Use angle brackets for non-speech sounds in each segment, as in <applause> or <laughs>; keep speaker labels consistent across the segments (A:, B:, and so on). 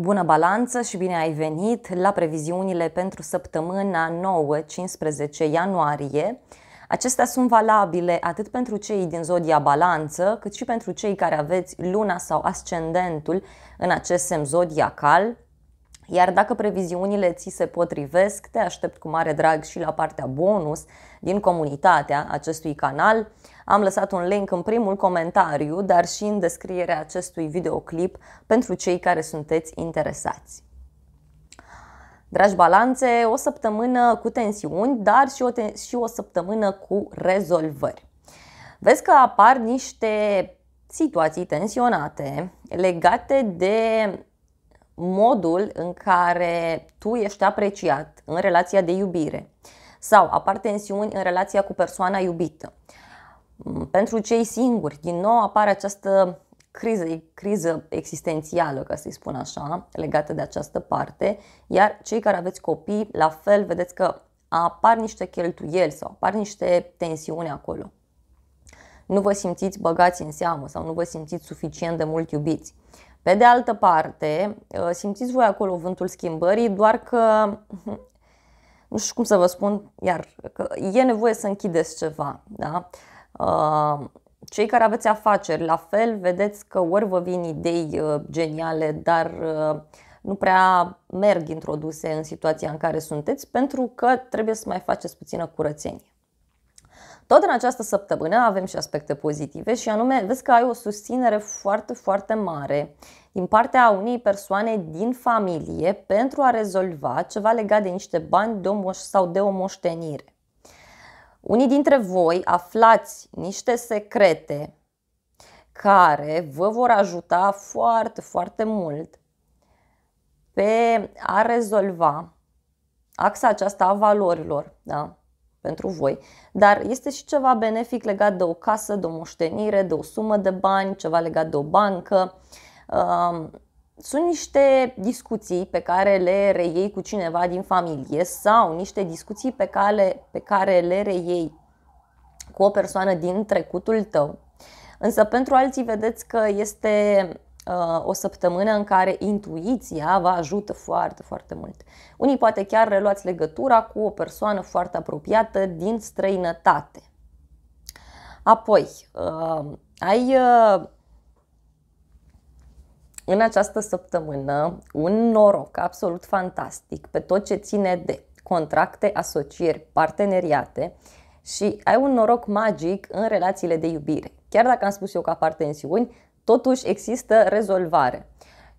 A: Bună balanță și bine ai venit la previziunile pentru săptămâna 9-15 ianuarie. Acestea sunt valabile atât pentru cei din zodia balanță, cât și pentru cei care aveți luna sau ascendentul în acest semn zodiacal, iar dacă previziunile ți se potrivesc, te aștept cu mare drag și la partea bonus din comunitatea acestui canal. Am lăsat un link în primul comentariu, dar și în descrierea acestui videoclip pentru cei care sunteți interesați. Dragi balanțe, o săptămână cu tensiuni, dar și o, ten- și o săptămână cu rezolvări. Vezi că apar niște situații tensionate legate de modul în care tu ești apreciat în relația de iubire sau apar tensiuni în relația cu persoana iubită. Mm, pentru cei singuri, din nou apare această criză, criză existențială, ca să-i spun așa, legată de această parte, iar cei care aveți copii, la fel, vedeți că apar niște cheltuieli sau apar niște tensiuni acolo nu vă simțiți băgați în seamă sau nu vă simțiți suficient de mult iubiți. Pe de altă parte, uh, simțiți voi acolo vântul schimbării, doar că <laughs> nu știu cum să vă spun, iar că e nevoie să închideți ceva. Da? Uh, cei care aveți afaceri, la fel, vedeți că ori vă vin idei uh, geniale, dar nu prea merg introduse în situația în care sunteți, pentru că trebuie să mai faceți puțină curățenie. Tot în această săptămână avem și aspecte pozitive și anume vezi că ai o susținere foarte, foarte mare din partea unei persoane din familie pentru a rezolva ceva legat de niște bani de moș- sau de o moștenire. Unii dintre voi aflați niște secrete care vă vor ajuta foarte, foarte mult pe a rezolva axa aceasta a valorilor, da? pentru voi, dar este și ceva benefic legat de o casă, de o moștenire, de o sumă de bani, ceva legat de o bancă. Um, sunt niște discuții pe care le reiei cu cineva din familie sau niște discuții pe care, pe care le reiei cu o persoană din trecutul tău. Însă pentru alții vedeți că este o săptămână în care intuiția vă ajută foarte, foarte mult. Unii poate chiar reluați legătura cu o persoană foarte apropiată din străinătate. Apoi, uh, ai uh, în această săptămână un noroc absolut fantastic pe tot ce ține de contracte, asocieri, parteneriate și ai un noroc magic în relațiile de iubire. Chiar dacă am spus eu ca partensiuni, totuși există rezolvare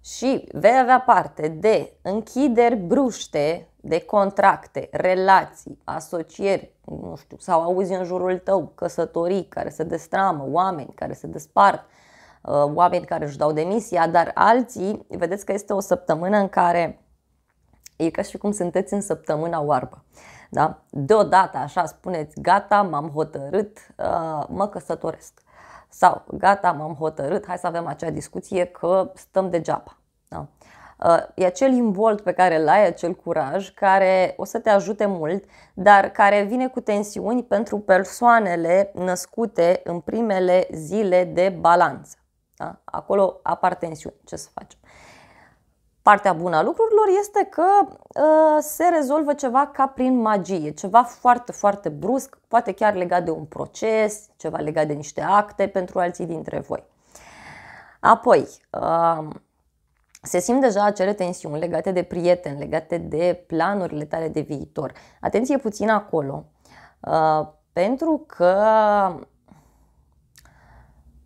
A: și vei avea parte de închideri bruște de contracte, relații, asocieri, nu știu, sau auzi în jurul tău căsătorii care se destramă, oameni care se despart, uh, oameni care își dau demisia, dar alții, vedeți că este o săptămână în care e ca și cum sunteți în săptămâna oarbă. Da? Deodată așa spuneți, gata, m-am hotărât, uh, mă căsătoresc. Sau gata, m-am hotărât, hai să avem acea discuție că stăm degeaba. Da? Uh, e acel involt pe care îl ai, acel curaj, care o să te ajute mult, dar care vine cu tensiuni pentru persoanele născute în primele zile de balanță. Da? Acolo apar tensiuni. Ce să facem? Partea bună a lucrurilor este că uh, se rezolvă ceva ca prin magie, ceva foarte, foarte brusc, poate chiar legat de un proces, ceva legat de niște acte pentru alții dintre voi. Apoi, uh, se simt deja acele tensiuni legate de prieteni, legate de planurile tale de viitor. Atenție puțin acolo, uh, pentru că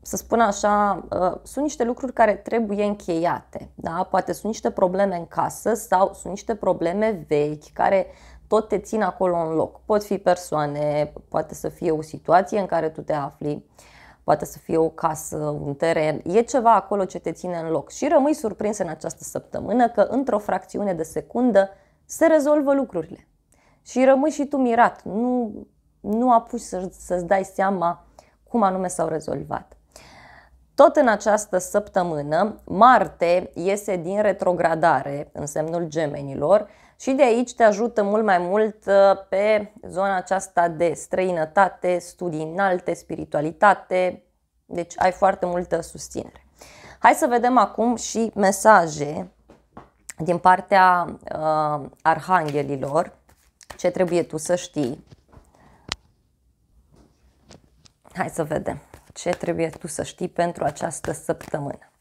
A: să spun așa, uh, sunt niște lucruri care trebuie încheiate. Da? Poate sunt niște probleme în casă sau sunt niște probleme vechi care tot te țin acolo în loc. Pot fi persoane, poate să fie o situație în care tu te afli, poate să fie o casă, un teren, e ceva acolo ce te ține în loc. Și rămâi surprins în această săptămână că într-o fracțiune de secundă se rezolvă lucrurile. Și rămâi și tu mirat, nu, nu apuci să, să-ți dai seama cum anume s-au rezolvat. Tot în această săptămână, Marte iese din retrogradare în semnul gemenilor și de aici te ajută mult mai mult uh, pe zona aceasta de străinătate, studii înalte, spiritualitate, deci ai foarte multă susținere. Hai să vedem acum și mesaje din partea uh, arhanghelilor, ce trebuie tu să știi. Hai să vedem ce trebuie tu să știi pentru această săptămână.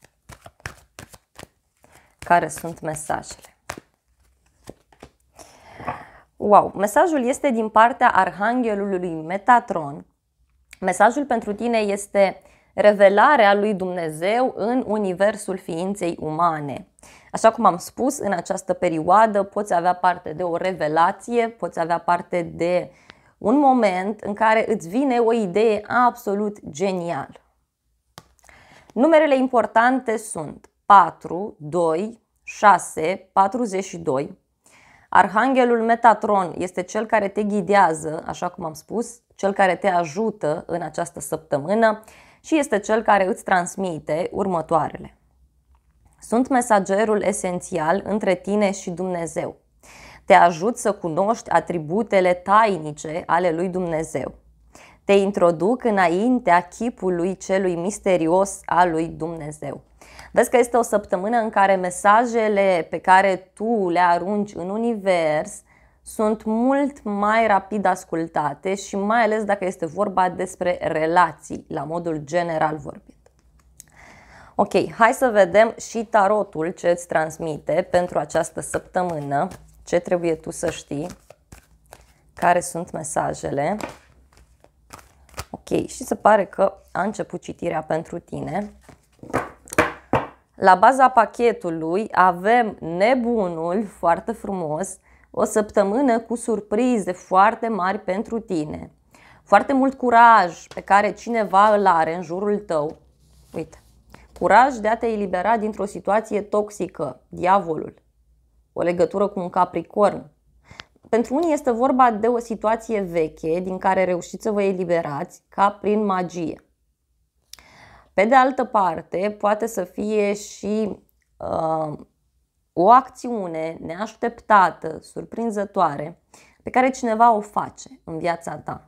A: Care sunt mesajele? Wow! Mesajul este din partea Arhanghelului Metatron. Mesajul pentru tine este revelarea lui Dumnezeu în universul ființei umane. Așa cum am spus, în această perioadă poți avea parte de o revelație, poți avea parte de un moment în care îți vine o idee absolut genial. Numerele importante sunt 4, 2, 6, 42. Arhanghelul Metatron este cel care te ghidează, așa cum am spus, cel care te ajută în această săptămână și este cel care îți transmite următoarele. Sunt mesagerul esențial între tine și Dumnezeu te ajut să cunoști atributele tainice ale lui Dumnezeu. Te introduc înaintea chipului celui misterios al lui Dumnezeu. Vezi că este o săptămână în care mesajele pe care tu le arunci în univers sunt mult mai rapid ascultate și mai ales dacă este vorba despre relații, la modul general vorbit. Ok, hai să vedem și tarotul ce îți transmite pentru această săptămână ce trebuie tu să știi, care sunt mesajele. Ok, și se pare că a început citirea pentru tine. La baza pachetului avem nebunul, foarte frumos, o săptămână cu surprize foarte mari pentru tine. Foarte mult curaj pe care cineva îl are în jurul tău. Uite, curaj de a te elibera dintr-o situație toxică, diavolul o legătură cu un capricorn. Pentru unii este vorba de o situație veche din care reușiți să vă eliberați ca prin magie. Pe de altă parte, poate să fie și uh, o acțiune neașteptată, surprinzătoare, pe care cineva o face în viața ta.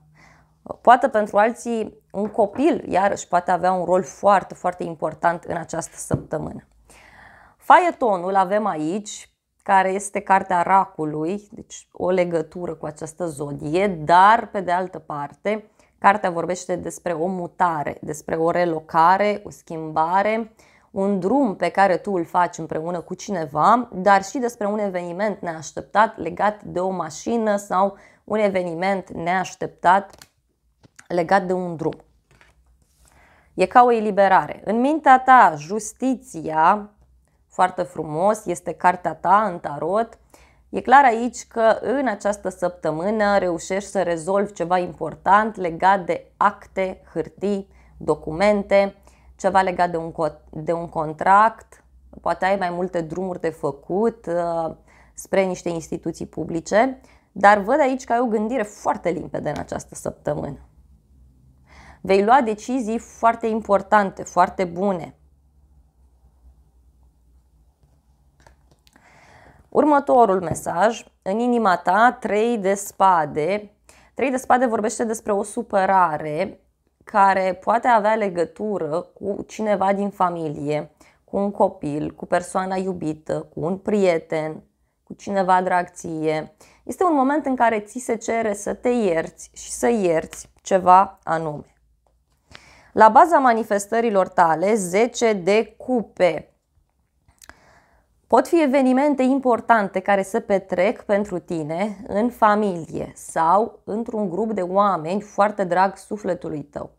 A: Poate pentru alții un copil, iarăși, poate avea un rol foarte, foarte important în această săptămână. Faietonul avem aici care este cartea racului, deci o legătură cu această zodie, dar pe de altă parte, cartea vorbește despre o mutare, despre o relocare, o schimbare, un drum pe care tu îl faci împreună cu cineva, dar și despre un eveniment neașteptat legat de o mașină sau un eveniment neașteptat legat de un drum. E ca o eliberare. În mintea ta, justiția foarte frumos, este cartea ta în tarot. E clar aici că în această săptămână reușești să rezolvi ceva important legat de acte, hârtii, documente, ceva legat de un, co- de un contract, poate ai mai multe drumuri de făcut uh, spre niște instituții publice, dar văd aici că ai o gândire foarte limpede în această săptămână. Vei lua decizii foarte importante, foarte bune, Următorul mesaj, în inima ta, trei de spade. Trei de spade vorbește despre o supărare care poate avea legătură cu cineva din familie, cu un copil, cu persoana iubită, cu un prieten, cu cineva drag ție. Este un moment în care ți se cere să te ierți și să ierți ceva anume. La baza manifestărilor tale, 10 de cupe. Pot fi evenimente importante care se petrec pentru tine în familie sau într-un grup de oameni foarte drag sufletului tău.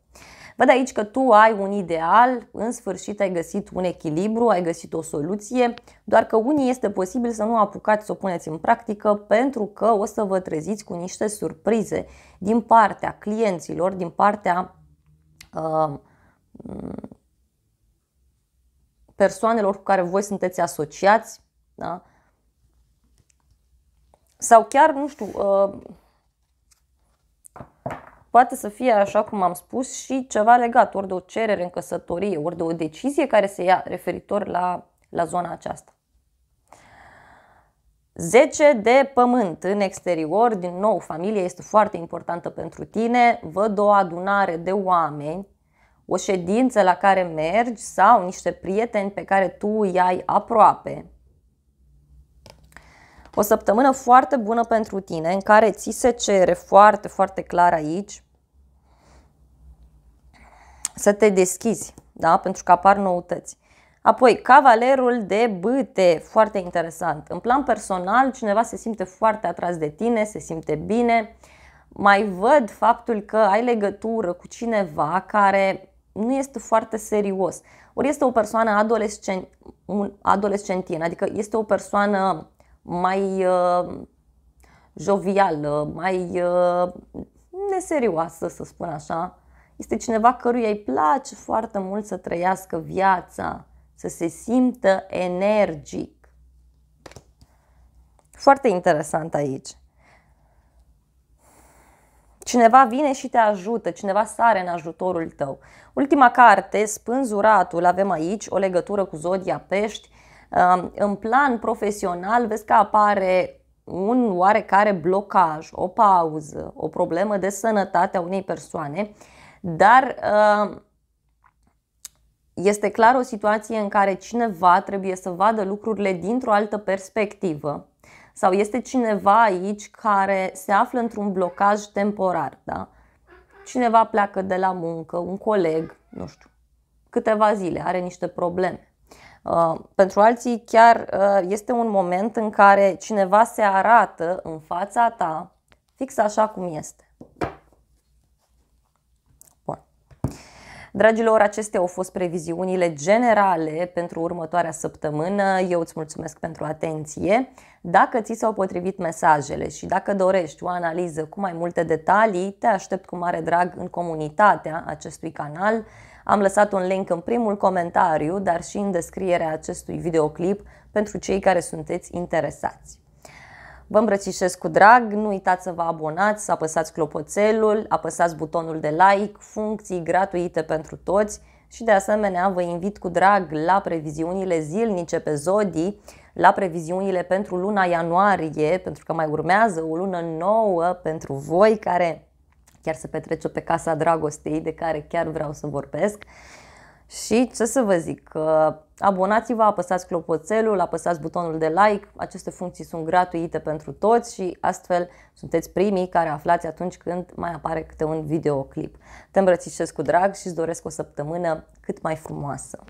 A: Văd aici că tu ai un ideal, în sfârșit ai găsit un echilibru, ai găsit o soluție, doar că unii este posibil să nu apucați să o puneți în practică pentru că o să vă treziți cu niște surprize din partea clienților, din partea uh, persoanelor cu care voi sunteți asociați, da? sau chiar, nu știu, uh, poate să fie, așa cum am spus, și ceva legat ori de o cerere în căsătorie, ori de o decizie care se ia referitor la, la zona aceasta. 10 de pământ în exterior, din nou, familia este foarte importantă pentru tine, văd o adunare de oameni o ședință la care mergi sau niște prieteni pe care tu îi ai aproape. O săptămână foarte bună pentru tine, în care ți se cere foarte, foarte clar aici să te deschizi, da? pentru că apar noutăți. Apoi, cavalerul de bâte, foarte interesant. În plan personal, cineva se simte foarte atras de tine, se simte bine. Mai văd faptul că ai legătură cu cineva care nu este foarte serios. Ori este o persoană un adolescentină, adică este o persoană mai uh, jovială, mai uh, neserioasă, să spun așa. Este cineva căruia îi place foarte mult să trăiască viața, să se simtă energic. Foarte interesant aici. Cineva vine și te ajută, cineva sare în ajutorul tău. Ultima carte, Spânzuratul, avem aici o legătură cu Zodia Pești. În plan profesional vezi că apare un oarecare blocaj, o pauză, o problemă de sănătate a unei persoane, dar uh, este clar o situație în care cineva trebuie să vadă lucrurile dintr-o altă perspectivă sau este cineva aici care se află într-un blocaj temporar, da? Cineva pleacă de la muncă, un coleg, nu știu, câteva zile, are niște probleme. Uh, pentru alții chiar uh, este un moment în care cineva se arată în fața ta fix așa cum este. Dragilor, acestea au fost previziunile generale pentru următoarea săptămână. Eu îți mulțumesc pentru atenție. Dacă ți s-au potrivit mesajele și dacă dorești o analiză cu mai multe detalii, te aștept cu mare drag în comunitatea acestui canal. Am lăsat un link în primul comentariu, dar și în descrierea acestui videoclip pentru cei care sunteți interesați. Vă îmbrățișez cu drag, nu uitați să vă abonați, să apăsați clopoțelul, apăsați butonul de like, funcții gratuite pentru toți și de asemenea vă invit cu drag la previziunile zilnice pe zodi, la previziunile pentru luna ianuarie, pentru că mai urmează o lună nouă pentru voi care chiar se petrece pe Casa Dragostei, de care chiar vreau să vorbesc. Și ce să vă zic, abonați-vă, apăsați clopoțelul, apăsați butonul de like, aceste funcții sunt gratuite pentru toți și astfel sunteți primii care aflați atunci când mai apare câte un videoclip. Te îmbrățișez cu drag și îți doresc o săptămână cât mai frumoasă!